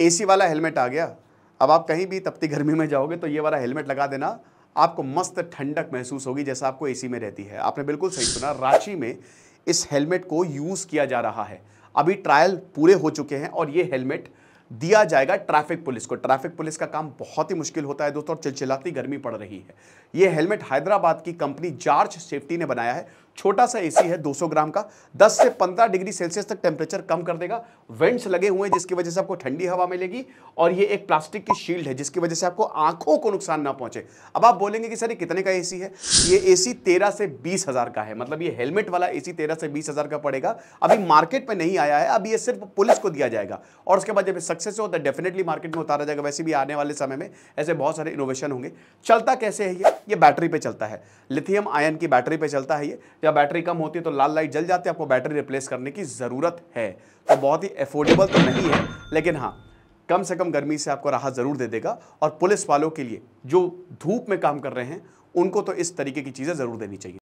AC वाला helmet आ गया अब आप कहीं भी तपती गर्मी में जाओगे तो ये वाला हेलमेट लगा देना आपको मस्त ठंडक महसूस होगी जैसा आपको एसी में रहती है आपने बिल्कुल सही सुना रांची में इस हेलमेट को यूज़ किया जा रहा है अभी ट्रायल पूरे हो चुके हैं और ये हेलमेट दिया जाएगा ट्रैफिक पुलिस को ट्रैफिक पुलिस का काम बहुत ही मुश्किल होता है दोस्तों और चिलचिलाती गर्मी पड़ रही है ये हेलमेट हैदराबाद की कंपनी जार्ज सेफ्टी ने बनाया है छोटा सा एसी है 200 ग्राम का 10 से 15 डिग्री सेल्सियस तक टेम्परेचर कम कर देगा वेंट्स लगे हुए हैं जिसकी वजह से आपको ठंडी हवा मिलेगी और ये एक प्लास्टिक की शील्ड है जिसकी वजह से आपको आंखों को नुकसान ना पहुंचे अब आप बोलेंगे कि सर ये कितने का एसी है ये एसी 13 से बीस हजार का है मतलब ये हेलमेट वाला ए तेरह से बीस हजार का पड़ेगा अभी मार्केट में नहीं आया है अब ये सिर्फ पुलिस को दिया जाएगा और उसके बाद जब सक्सेस होता है डेफिनेटली मार्केट में उतारा जाएगा वैसे भी आने वाले समय में ऐसे बहुत सारे इनोवेशन होंगे चलता कैसे है ये ये बैटरी पे चलता है लिथियम आयन की बैटरी पे चलता है ये या बैटरी कम होती है तो लाल लाइट जल जाती है आपको बैटरी रिप्लेस करने की ज़रूरत है तो बहुत ही अफोर्डेबल तो नहीं है लेकिन हाँ कम से कम गर्मी से आपको राहत ज़रूर दे देगा और पुलिस वालों के लिए जो धूप में काम कर रहे हैं उनको तो इस तरीके की चीज़ें ज़रूर देनी चाहिए